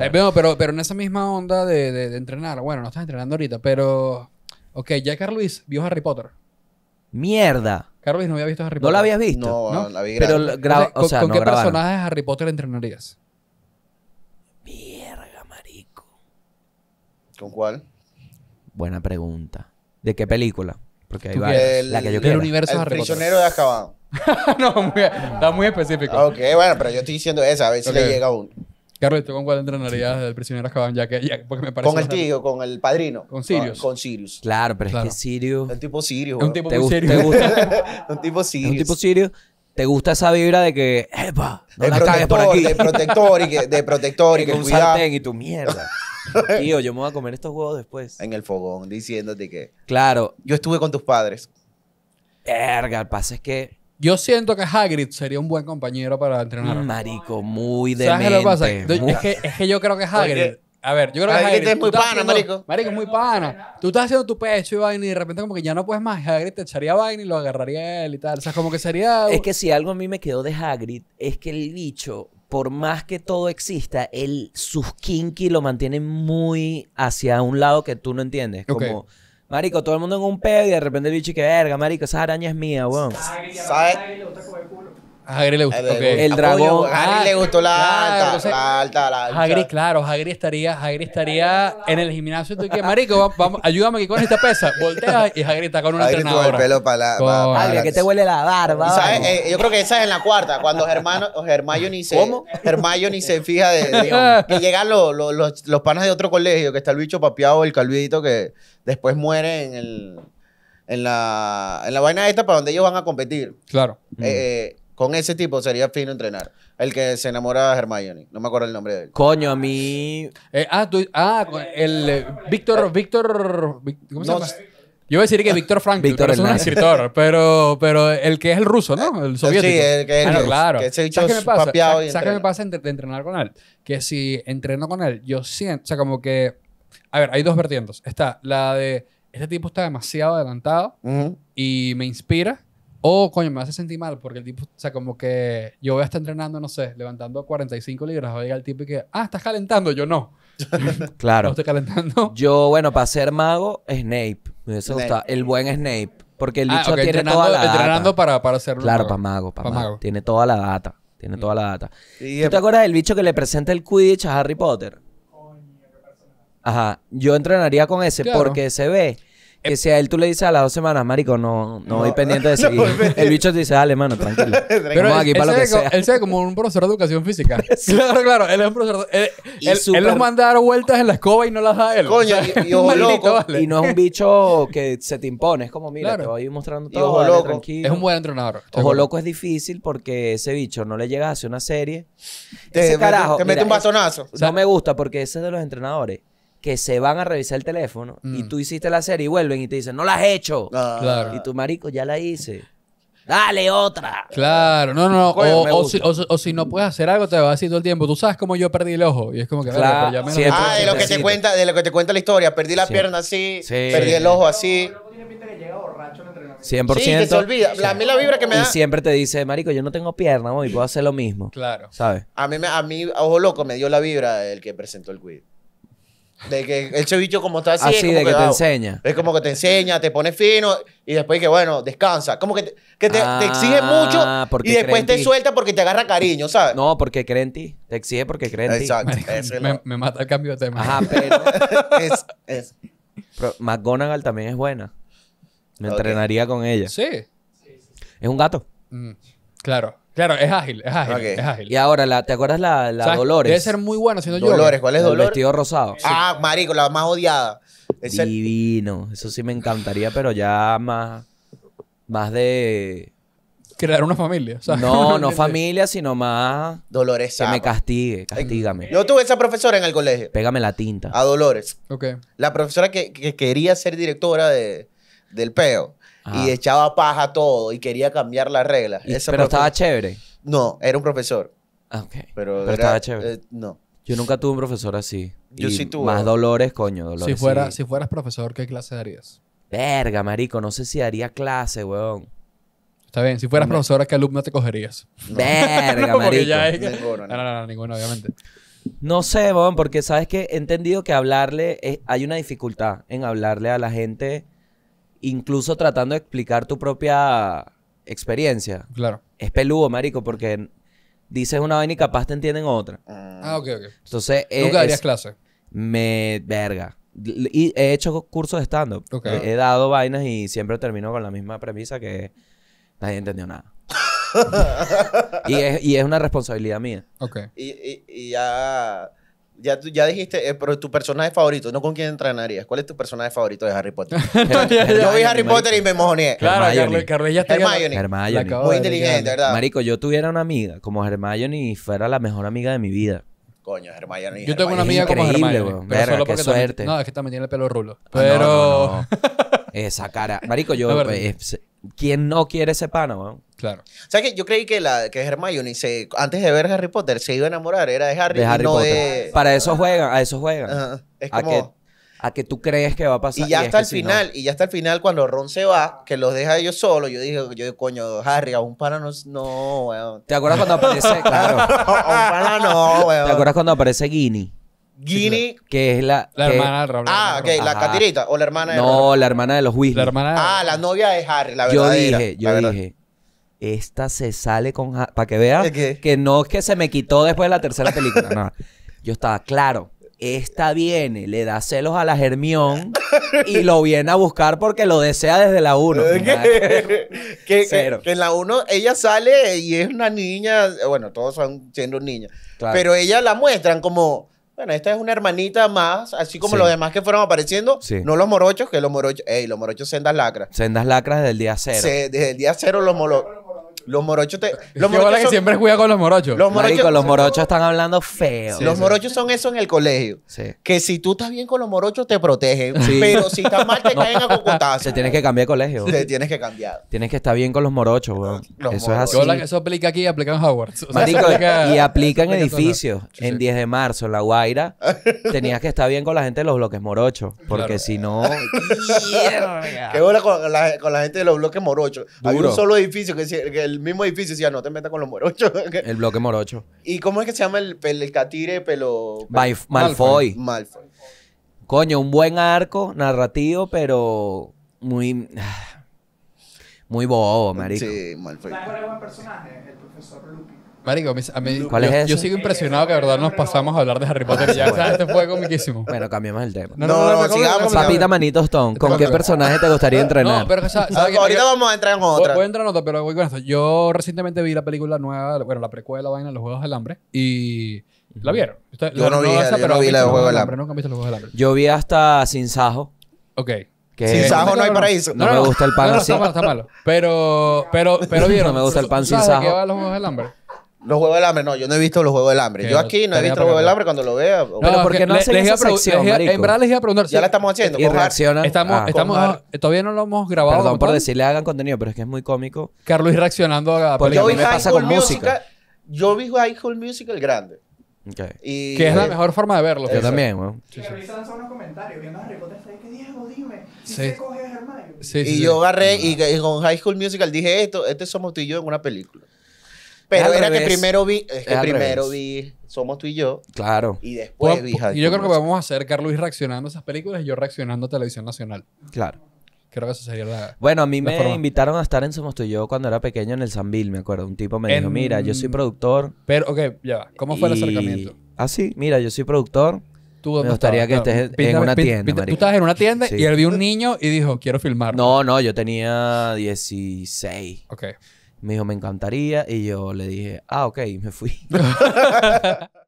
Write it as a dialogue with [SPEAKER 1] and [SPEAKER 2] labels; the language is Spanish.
[SPEAKER 1] Eh, pero, pero, en esa misma onda de, de, entrenar, bueno, no estás entrenando ahorita, pero. Ok, ya Carlos vio Harry Potter.
[SPEAKER 2] Mierda.
[SPEAKER 1] Carlos no había visto Harry Potter. ¿No la habías visto? No, la vi Pero ¿Con, qué personaje de Harry Potter entrenarías? Mierda,
[SPEAKER 3] marico. ¿Con cuál?
[SPEAKER 2] Buena pregunta. ¿De qué película? Porque ahí va la que yo quiero. El universo
[SPEAKER 3] Harry prisionero de Azkaban. no, está muy específico. Ok, bueno, pero yo estoy diciendo esa, a ver si le llega a uno
[SPEAKER 1] tú ¿con cuál entrenarías del prisionero Azkaban? Ya que, porque me parece Con el tío,
[SPEAKER 3] con el padrino. Con Sirius. Con, Sirius.
[SPEAKER 1] Claro, pero es que
[SPEAKER 2] Sirius... Un tipo Sirius.
[SPEAKER 1] un tipo ¿Te, muy gusta?
[SPEAKER 2] Un tipo Sirius. un tipo Sirius. ¿Te gusta esa vibra de que, epa, no de la cagues por protector, aquí? de protector y que, de protector y que con un y tu mierda. Tío, yo me voy a comer estos huevos después. en el fogón diciéndote que Claro, yo estuve con tus padres. verga, el pase es que
[SPEAKER 1] yo siento que Hagrid sería un buen compañero para entrenar. Mm. Marico, muy de ¿Sabes qué lo pasa? Es que, es que yo creo que Hagrid... A ver, yo creo que Hagrid... es muy pana, marico. Marico, es muy pana. Tú estás haciendo tu pecho y vaina y de repente como que ya no puedes más. Hagrid te echaría vaina y lo agarraría él y tal. O sea, como que sería... Es que si algo
[SPEAKER 2] a mí me quedó de Hagrid es que el bicho, por más que todo exista, él, sus kinky lo mantiene muy hacia un lado que tú no entiendes. Como... Marico, todo el mundo en un pedo y de repente el bicho que verga, marico, esa araña es mía, weón.
[SPEAKER 3] ¿Sabes?
[SPEAKER 1] A Hagrid le gustó. Eh, el, el dragón. A Hagrid le ah, gustó la, alta, la alta, la alta. Hagrid, claro, Hagrid estaría, Hagrid estaría en el gimnasio. Tú ¿qué, marico, ayúdame que con esta pesa. Voltea y Hagrid está con una Hagrid entrenadora. el pelo para la... que te huele la barba. Sabes, eh, yo creo que
[SPEAKER 3] esa es en la cuarta, cuando Germayo ni se... ¿Cómo? ni se fija de... que llegan los, los, los, panas de otro colegio, que está el bicho papiado, el calvidito, que después muere en el en la, en la vaina esta para donde ellos van a competir. Claro. Eh, eh con ese tipo sería fino entrenar. El que se enamora de Hermione. No me acuerdo el nombre de él.
[SPEAKER 1] Coño, a mí. Eh, ah, ah, el eh, Víctor. Víctor. ¿Cómo se llama? Yo voy a decir que Víctor Frank Víctor es un escritor, pero, pero el que es el ruso, ¿no? El soviético. Sí, el que es el claro. ¿Sabes qué me pasa? ¿Sabes de entrenar con él? Que si entreno con él, yo siento, o sea, como que, a ver, hay dos vertientes. Está la de, este tipo está demasiado adelantado y me inspira, o, coño, me hace sentir mal porque el tipo, o sea, como que yo voy a estar entrenando, no sé, levantando 45 libras, Oiga, el tipo y que, ah, estás calentando, yo no. claro. no estoy calentando.
[SPEAKER 2] Yo, bueno, para ser mago, Snape. Me hubiese gustado. El buen Snape. Porque el ah, bicho tiene toda la data. Entrenando para, para ser Claro, para mago, para mago. Tiene toda la data. Tiene mm. toda la data. ¿Tú te acuerdas del bicho que le presenta el Quidditch a Harry Potter? Ajá. Yo entrenaría con ese porque se ve que si a él tú le dices a las dos semanas, marico, no, no, voy pendiente de seguir. el bicho te dice, dale, mano, tranquilo. Pero Vamos aquí para lo que sea. Él
[SPEAKER 1] sea como un profesor de educación física. claro, claro. Él es un profesor. Él, él- los manda
[SPEAKER 2] a dar vueltas en la escoba y no las da él. Coño, y- ojo loco, Y no es un bicho que se te impone. Es como, mira, te voy a ir mostrando todo. ojo tranquilo. Es un buen entrenador. Ojo loco es difícil porque ese bicho no le llega a hacer una serie. Te, Ese mete- carajo. te mete un bastonazo. no me gusta porque ese es de los entrenadores que se van a revisar el teléfono y mm. tú hiciste la serie y vuelven y te dicen, no la has hecho. Ah. claro. Y tu marico, ya la hice. Dale otra.
[SPEAKER 1] Claro, no, no, o, o, si, no puedes hacer algo, te va a todo el tiempo. Tú sabes cómo yo perdí el ojo. Y es como que, claro, pero Ah, de lo, que te
[SPEAKER 3] cuenta, de lo que te cuenta la historia. Perdí la pierna así, perdí el ojo así. 100%.
[SPEAKER 2] Sí, se olvida. a mí la vibra que me da. Y siempre te dice, Marico, yo no tengo pierna voy puedo hacer lo mismo. Claro. ¿Sabes?
[SPEAKER 3] A mí, a mí, ojo loco, me dio la vibra el que presentó el quiz. De que el cevicho como está así. es como que, te enseña.
[SPEAKER 2] Es como que te enseña,
[SPEAKER 3] te pone fino y después que, bueno, descansa. Como que te, exige ah,
[SPEAKER 2] mucho y después te suelta porque te agarra cariño, ¿sabes? No, porque cree en ti. Te exige porque cree en ti. Exacto.
[SPEAKER 1] Me, mata el cambio de tema. Ajá, pero... es,
[SPEAKER 2] Pero McGonagall también es buena. Me entrenaría con ella. Sí.
[SPEAKER 1] Es
[SPEAKER 2] un gato. Mm, claro. Claro,
[SPEAKER 1] es ágil, es ágil, Y
[SPEAKER 2] ahora, ¿te acuerdas la, Dolores? Debe ser muy bueno siendo yo. Dolores, ¿cuál es El vestido rosado. Ah,
[SPEAKER 3] marico, la más odiada.
[SPEAKER 2] Es Divino. Eso sí me encantaría, pero ya más... Más de... Crear una familia. No, no familia, sino más... Dolores Que me castigue, castígame.
[SPEAKER 3] Yo tuve esa profesora en el colegio,
[SPEAKER 2] Pégame la tinta. a Dolores. Ok.
[SPEAKER 3] La profesora que, quería ser directora de, del peo y echaba paja todo y quería cambiar las reglas. pero estaba chévere. No, era un profesor.
[SPEAKER 2] Ah, ok. Pero, estaba chévere. Eh, no. Yo nunca tuve un profesor así. Yo sí tuve. Más dolores, coño, dolores. Si, fuera,
[SPEAKER 1] si fueras profesor, ¿qué clase darías?
[SPEAKER 2] Verga, marico, no sé si daría clase, weón.
[SPEAKER 1] Está bien, si fueras profesor, profesora, ¿qué alumno te cogerías?
[SPEAKER 2] Verga, marico. ninguno, no, ninguno, obviamente. No sé, weón, porque sabes que he entendido que hablarle, hay una dificultad en hablarle a la gente incluso tratando de explicar tu propia experiencia. Claro. Es peludo, marico, porque dices una vaina y capaz te entienden otra.
[SPEAKER 1] Ah, ah ok, ok. Entonces, eh, ¿Nunca darías clase?
[SPEAKER 2] Me... verga. Y he hecho cursos de stand-up. He, dado vainas y siempre termino con la misma premisa que nadie entendió nada. y, es, una responsabilidad mía. Ok.
[SPEAKER 3] y, y ya ya, ya dijiste, eh, pero tu personaje favorito, ¿no con quién entrenarías? ¿Cuál es tu personaje favorito de Harry Potter? yo
[SPEAKER 1] vi Harry Potter y me mojoneé. Claro, Hermione. está. Hermione. Muy inteligente, ¿verdad?
[SPEAKER 2] Marico, yo tuviera una amiga como Hermione y fuera la mejor amiga de mi vida. Coño, Hermione. Yo tengo una amiga como Hermione. Increíble, pero solo qué suerte. no, es que también tiene el pelo rulo.
[SPEAKER 1] Ah, pero.
[SPEAKER 2] Esa cara. Marico, yo. Eh, ¿Quién no quiere ese pana, Claro.
[SPEAKER 1] O sea que yo creí que
[SPEAKER 3] la que Hermione se, antes
[SPEAKER 2] de ver Harry Potter
[SPEAKER 3] se iba a enamorar, era de Harry, de no De...
[SPEAKER 2] Para eso juegan, a eso juegan. Es como... a, que, a que tú crees que va a pasar. Y ya hasta el final,
[SPEAKER 3] y ya hasta el final cuando Ron se va, que los deja ellos solos, yo dije, yo coño, Harry, a un pana no, no weón. ¿Te acuerdas cuando aparece?
[SPEAKER 2] Claro. a un pana no, weón. ¿Te acuerdas cuando aparece Guinea? Gini. Que es la. La hermana de Ah, ok, la catirita.
[SPEAKER 3] O la hermana de No,
[SPEAKER 2] la hermana de los Weasley. Ah, la novia de
[SPEAKER 3] Harry, la Yo dije, yo
[SPEAKER 2] dije. Esta se sale con. Para que veas que no es que se me quitó después de la tercera película. no. Yo estaba claro. Esta viene, le da celos a la Germión y lo viene a buscar porque lo desea desde la 1.
[SPEAKER 3] que, en la 1 ella sale y es una niña, bueno, todos son siendo niñas, pero ella la muestran como, bueno, esta es una hermanita más, así como los demás que fueron apareciendo, no los morochos, que los morochos, ey, los morochos sendas lacras.
[SPEAKER 2] Sendas lacras desde el día cero. desde
[SPEAKER 3] el día cero los morochos. Los morochos te. Los morochos que siempre
[SPEAKER 2] cuida con los morochos. Los morochos. los morochos están hablando feo. los
[SPEAKER 3] morochos son eso en el colegio. Que si tú estás bien con los morochos, te protegen. Pero si
[SPEAKER 2] estás mal, te caen a cocotazos. Se tienes que cambiar de colegio. Se tienes
[SPEAKER 3] que
[SPEAKER 1] cambiar.
[SPEAKER 2] Tienes que estar bien con los morochos, weón. Eso es así. eso
[SPEAKER 1] aplica aquí y aplica en Howard. y aplica en edificios.
[SPEAKER 2] En 10 de marzo, en La Guaira, tenías que estar bien con la gente de los bloques morochos. Porque si no...
[SPEAKER 3] Qué bola con la, gente de los bloques morochos. hay un solo edificio que, que el Mismo mismo edificio ya no te metas con los morochos.
[SPEAKER 2] el bloque morocho.
[SPEAKER 3] ¿Y cómo es que se llama el, el, catire pelo? Malfoy. Malfoy.
[SPEAKER 2] Coño, un buen arco narrativo, pero muy... Muy bobo, marico. Sí, Malfoy. es personaje? El profesor
[SPEAKER 1] Lupi. Marico, a mí, ¿Cuál yo, es yo sigo impresionado que de verdad nos pasamos a hablar de Harry Potter. Ya, sabes, este fue
[SPEAKER 2] comiquísimo. Bueno, cambiamos el tema. No, no, no, sigamos. Papita Manito Stone, ¿con qué personaje te gustaría entrenar? No, pero o
[SPEAKER 1] sea, ahorita vamos a entrar en otra. Voy a entrar en otra, pero voy con esto. Yo recientemente vi la película nueva, bueno, la precuela, la vaina, Los Juegos del Hambre. Y... ¿La vieron? Yo no vi, esa, pero vi la de Juegos del Hambre. visto Los Juegos del
[SPEAKER 2] Hambre. Yo vi hasta Sin Sajo. Ok. Sin sajo no hay paraíso. No, me gusta el pan así. Está malo, está malo. Pero, pero, pero vieron. No me gusta el pan sin sajo. ¿Qué va a los
[SPEAKER 1] Juegos del Hambre?
[SPEAKER 3] Los Juegos del Hambre, no, yo no he visto los Juegos del Hambre. yo aquí no he visto los Juegos del Hambre cuando lo vea. No,
[SPEAKER 1] porque no hacen esa sección, En verdad les iba a preguntar. Ya la estamos haciendo. Y reaccionan. Estamos, ah. todavía
[SPEAKER 2] no lo hemos grabado. Perdón por decirle hagan contenido, pero es que es muy cómico. Carlos reaccionando a... yo vi High School Musical.
[SPEAKER 3] Yo vi High School Musical grande.
[SPEAKER 2] que es la mejor forma de verlo. Yo también, weón.
[SPEAKER 1] Sí, unos comentarios y yo agarré y,
[SPEAKER 3] y, con High School Musical dije esto. Este somos tú y yo en una película.
[SPEAKER 1] Pero era que primero vi, es que primero
[SPEAKER 3] vi Somos tú y yo. Claro. Y después vi. Y
[SPEAKER 1] yo creo que vamos a hacer Carlos reaccionando a esas películas y yo reaccionando a televisión nacional. Claro. Creo que eso sería la. Bueno, a mí me
[SPEAKER 2] invitaron a estar en Somos tú y yo cuando era pequeño en el San Bill, me acuerdo. Un tipo me dijo, mira, yo soy productor. Pero, ok, ya va. ¿Cómo fue el acercamiento? Ah, sí, mira, yo soy productor.
[SPEAKER 1] ¿Tú me gustaría que estés en una tienda. tú estabas en una tienda y él vio un niño y dijo, quiero filmar.
[SPEAKER 2] No, no, yo tenía 16. Ok. Me dijo, me encantaría. Y yo le dije, ah, ok, me fui.